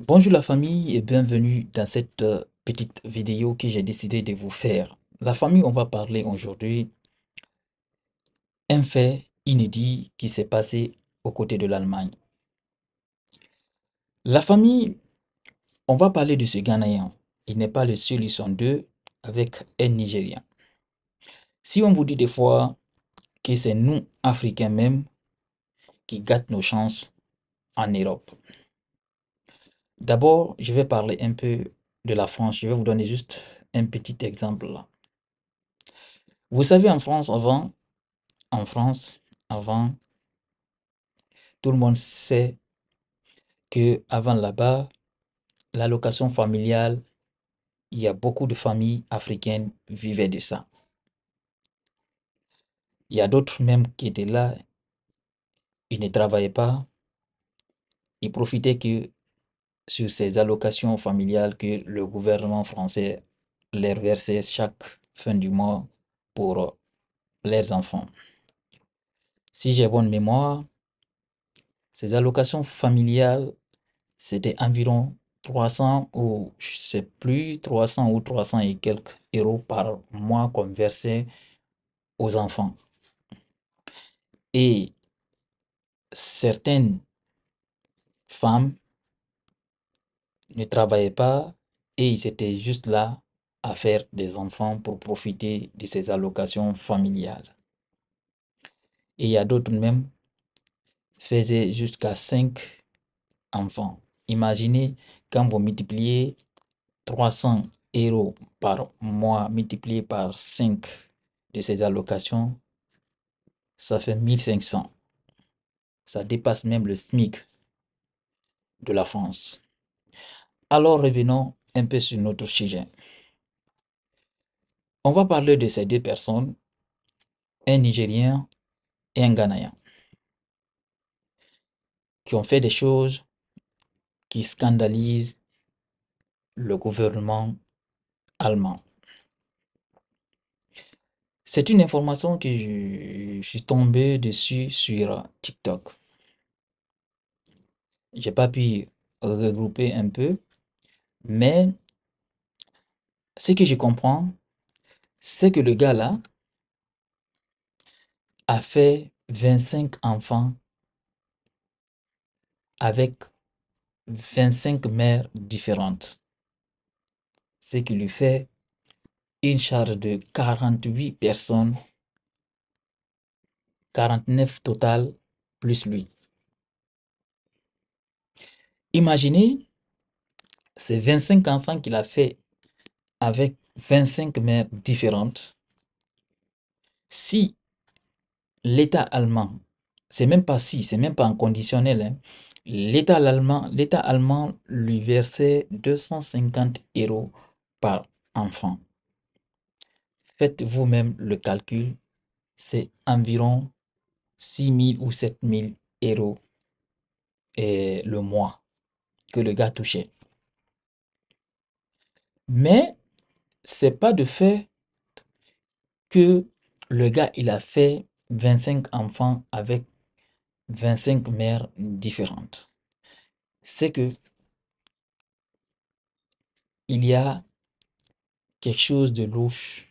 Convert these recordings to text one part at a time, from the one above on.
Bonjour la famille et bienvenue dans cette euh, petite vidéo que j'ai décidé de vous faire. La famille, on va parler aujourd'hui un fait inédit qui s'est passé aux côtés de l'Allemagne. La famille, on va parler de ce Ghanéen. Il n'est pas le seul, ils sont deux avec un Nigérien. Si on vous dit des fois que c'est nous, Africains même, qui gâtent nos chances en Europe. D'abord, je vais parler un peu de la France. Je vais vous donner juste un petit exemple Vous savez, en France, avant, en France, avant, tout le monde sait que avant là-bas, l'allocation familiale, il y a beaucoup de familles africaines vivaient de ça. Il y a d'autres même qui étaient là, ils ne travaillaient pas, ils profitaient que sur ces allocations familiales que le gouvernement français leur versait chaque fin du mois pour euh, leurs enfants. Si j'ai bonne mémoire, ces allocations familiales, c'était environ 300 ou je sais plus, 300 ou 300 et quelques euros par mois qu'on versait aux enfants. Et certaines femmes ne travaillaient pas et ils étaient juste là à faire des enfants pour profiter de ces allocations familiales. Et il y a d'autres même faisaient jusqu'à 5 enfants. Imaginez quand vous multipliez 300 euros par mois multiplié par 5 de ces allocations, ça fait 1500. Ça dépasse même le SMIC de la France. Alors revenons un peu sur notre sujet. On va parler de ces deux personnes, un Nigérien et un Ghanaien, qui ont fait des choses qui scandalisent le gouvernement allemand. C'est une information que je, je suis tombé dessus sur TikTok. J'ai pas pu regrouper un peu, mais ce que je comprends, c'est que le gars-là a fait 25 enfants avec 25 mères différentes. Ce qui lui fait une charge de 48 personnes, 49 total plus lui. Imaginez c'est 25 enfants qu'il a fait avec 25 mères différentes. Si l'État allemand, c'est même pas si, c'est même pas en conditionnel, hein, l'État allemand, l'État allemand lui versait 250 euros par enfant. Faites vous-même le calcul, c'est environ 6 000 ou 7 000 euros le mois que le gars touchait. Mais c'est pas de fait que le gars, il a fait 25 enfants avec 25 mères différentes. C'est que il y a quelque chose de louche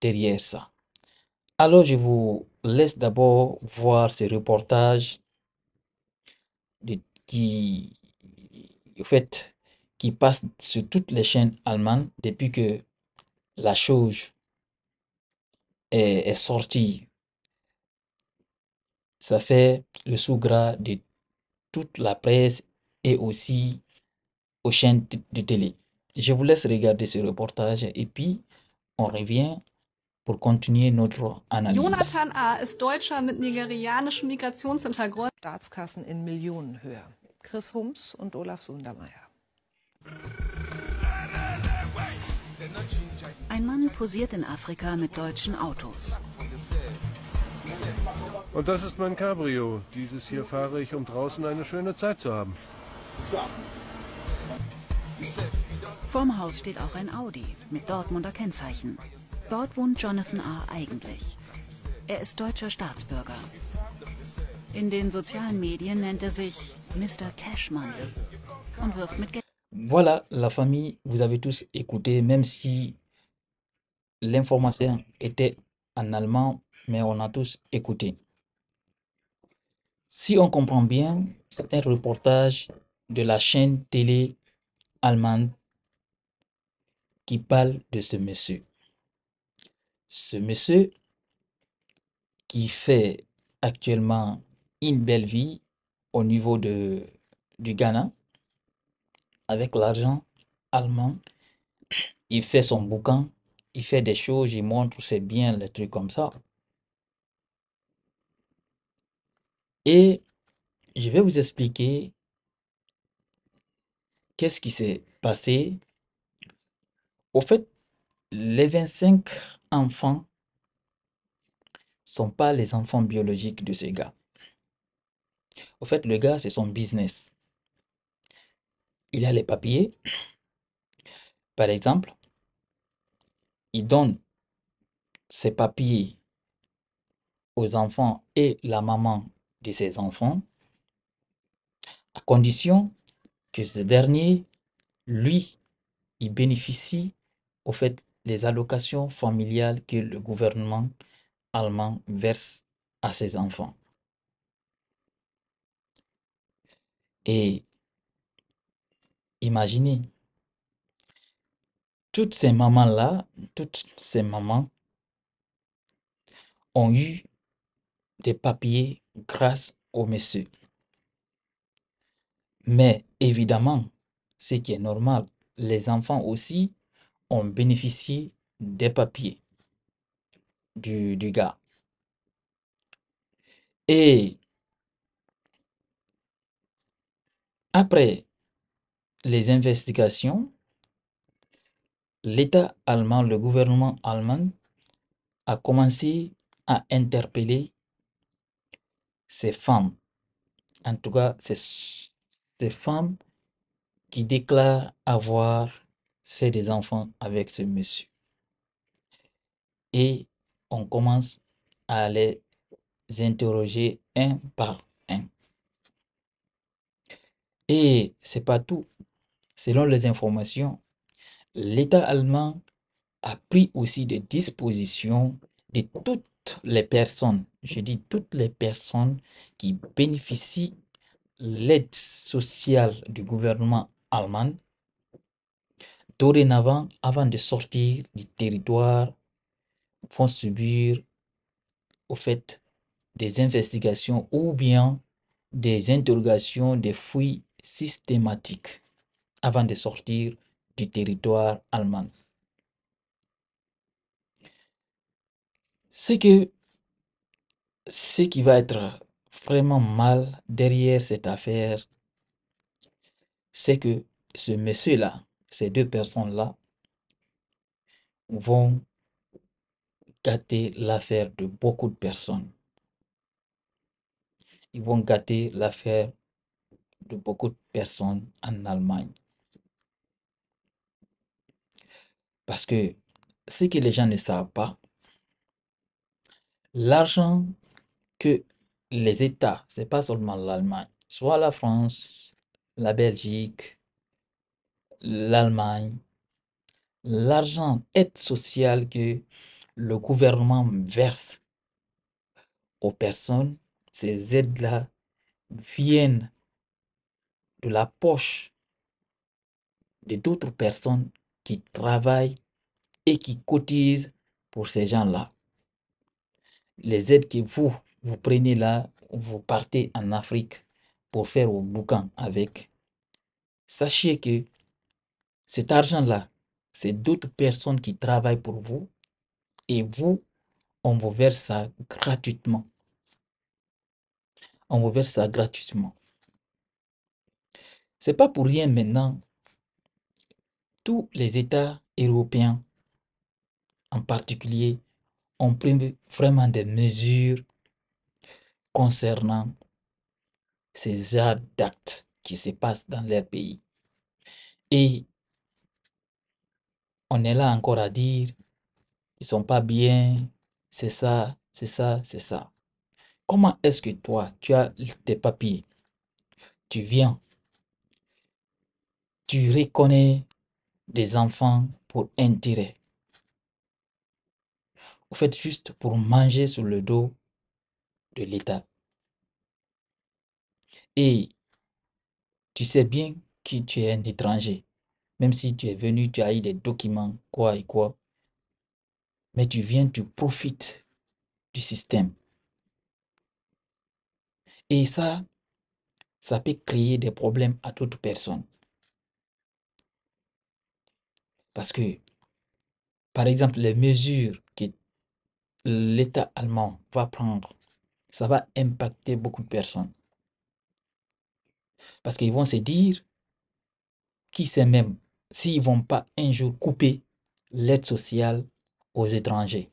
derrière ça. Alors je vous laisse d'abord voir ce reportage de, qui, fait, qui passe sur toutes les chaînes allemandes depuis que la chose est, est sortie. Ça fait le sous-gras de toute la presse et aussi aux chaînes de télé. Je vous laisse regarder ce reportage et puis on revient pour continuer notre analyse. Jonathan A. est Deutscher mit nigerianischem Migrationshintergrund. Staatskassen in Millionenhöhe. Chris Hums und Olaf Sundermeier. Ein Mann posiert in Afrika mit deutschen Autos. Und das ist mein Cabrio. Dieses hier fahre ich, um draußen eine schöne Zeit zu haben. Vorm Haus steht auch ein Audi mit Dortmunder Kennzeichen. Dort wohnt Jonathan A. eigentlich. Er ist deutscher Staatsbürger. In den sozialen Medien nennt er sich Mr. Cash Money und wirft mit Geld. Voilà, la famille, vous avez tous écouté, même si l'information était en allemand, mais on a tous écouté. Si on comprend bien, c'est un reportage de la chaîne télé allemande qui parle de ce monsieur. Ce monsieur qui fait actuellement une belle vie au niveau de, du Ghana avec l'argent allemand. Il fait son bouquin, il fait des choses, il montre c'est bien les trucs comme ça. Et je vais vous expliquer qu'est-ce qui s'est passé. Au fait, les 25 enfants sont pas les enfants biologiques de ce gars. Au fait, le gars, c'est son business il a les papiers. Par exemple, il donne ses papiers aux enfants et la maman de ses enfants, à condition que ce dernier, lui, il bénéficie au fait des allocations familiales que le gouvernement allemand verse à ses enfants. Et Imaginez, toutes ces mamans-là, toutes ces mamans ont eu des papiers grâce au monsieur. Mais évidemment, ce qui est normal, les enfants aussi ont bénéficié des papiers du, du gars. Et après les investigations, l'État allemand, le gouvernement allemand a commencé à interpeller ces femmes. En tout cas, ces, ces femmes qui déclarent avoir fait des enfants avec ce monsieur. Et on commence à les interroger un par un. Et c'est pas tout. Selon les informations, l'État allemand a pris aussi des dispositions de toutes les personnes, je dis toutes les personnes qui bénéficient l'aide sociale du gouvernement allemand dorénavant, avant de sortir du territoire, font subir au fait des investigations ou bien des interrogations, des fouilles systématiques avant de sortir du territoire allemand. Ce, que, ce qui va être vraiment mal derrière cette affaire, c'est que ce monsieur-là, ces deux personnes-là, vont gâter l'affaire de beaucoup de personnes. Ils vont gâter l'affaire de beaucoup de personnes en Allemagne. Parce que ce que les gens ne savent pas, l'argent que les États, ce n'est pas seulement l'Allemagne, soit la France, la Belgique, l'Allemagne, l'argent aide sociale que le gouvernement verse aux personnes, ces aides-là viennent de la poche de d'autres personnes qui et qui cotise pour ces gens-là. Les aides que vous, vous prenez là, vous partez en Afrique pour faire au boucan avec. Sachez que cet argent-là, c'est d'autres personnes qui travaillent pour vous et vous, on vous verse ça gratuitement. On vous verse ça gratuitement. C'est pas pour rien maintenant tous les États européens, en particulier, ont pris vraiment des mesures concernant ces actes qui se passent dans leur pays. Et on est là encore à dire, ils sont pas bien, c'est ça, c'est ça, c'est ça. Comment est-ce que toi, tu as tes papiers, tu viens, tu reconnais des enfants pour intérêt. Vous faites juste pour manger sur le dos de l'État. Et tu sais bien que tu es un étranger, même si tu es venu, tu as eu des documents, quoi et quoi. Mais tu viens, tu profites du système. Et ça, ça peut créer des problèmes à toute personne. Parce que, par exemple, les mesures que l'État allemand va prendre, ça va impacter beaucoup de personnes. Parce qu'ils vont se dire, qui sait même s'ils ne vont pas un jour couper l'aide sociale aux étrangers.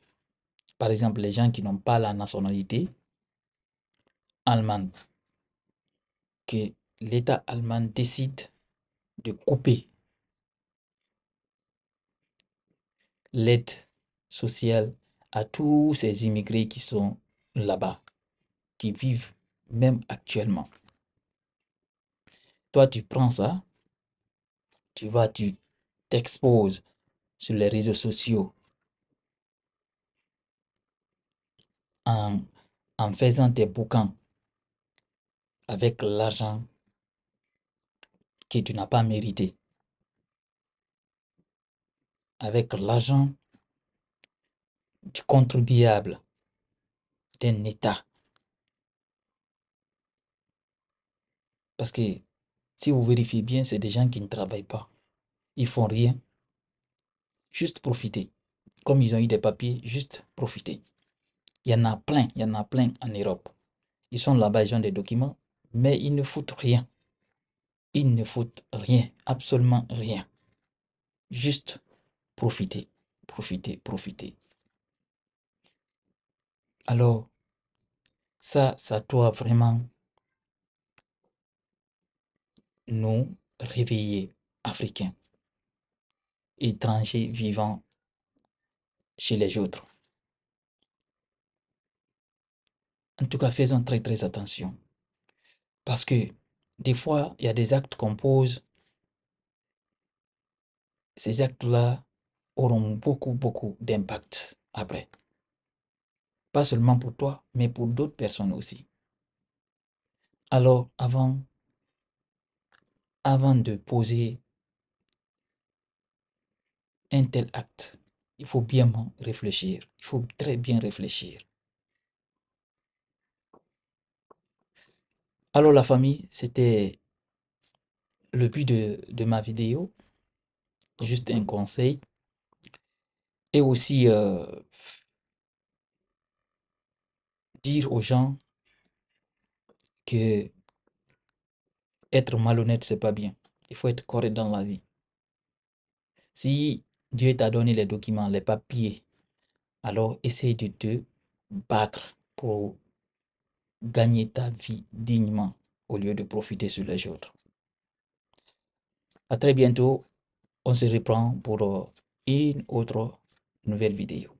Par exemple, les gens qui n'ont pas la nationalité allemande. Que l'État allemand décide de couper l'aide sociale à tous ces immigrés qui sont là-bas, qui vivent même actuellement. Toi, tu prends ça, tu vas, tu t'exposes sur les réseaux sociaux en, en faisant des bouquins avec l'argent que tu n'as pas mérité avec l'argent du contribuable d'un État. Parce que si vous vérifiez bien, c'est des gens qui ne travaillent pas. Ils font rien. Juste profiter. Comme ils ont eu des papiers, juste profiter. Il y en a plein, il y en a plein en Europe. Ils sont là-bas, ils ont des documents, mais ils ne foutent rien. Ils ne foutent rien, absolument rien. Juste Profitez, profitez, profitez. Alors, ça, ça doit vraiment nous réveiller, Africains, étrangers vivant chez les autres. En tout cas, faisons très très attention. Parce que des fois, il y a des actes qu'on pose. Ces actes-là auront beaucoup, beaucoup d'impact après. Pas seulement pour toi, mais pour d'autres personnes aussi. Alors, avant, avant de poser un tel acte, il faut bien réfléchir. Il faut très bien réfléchir. Alors la famille, c'était le but de, de ma vidéo. Juste un conseil aussi dire aux gens que être malhonnête, c'est pas bien. Il faut être correct dans la vie. Si Dieu t'a donné les documents, les papiers, alors essaye de te battre pour gagner ta vie dignement au lieu de profiter sur les autres. À très bientôt. On se reprend pour une autre nouvel videyo.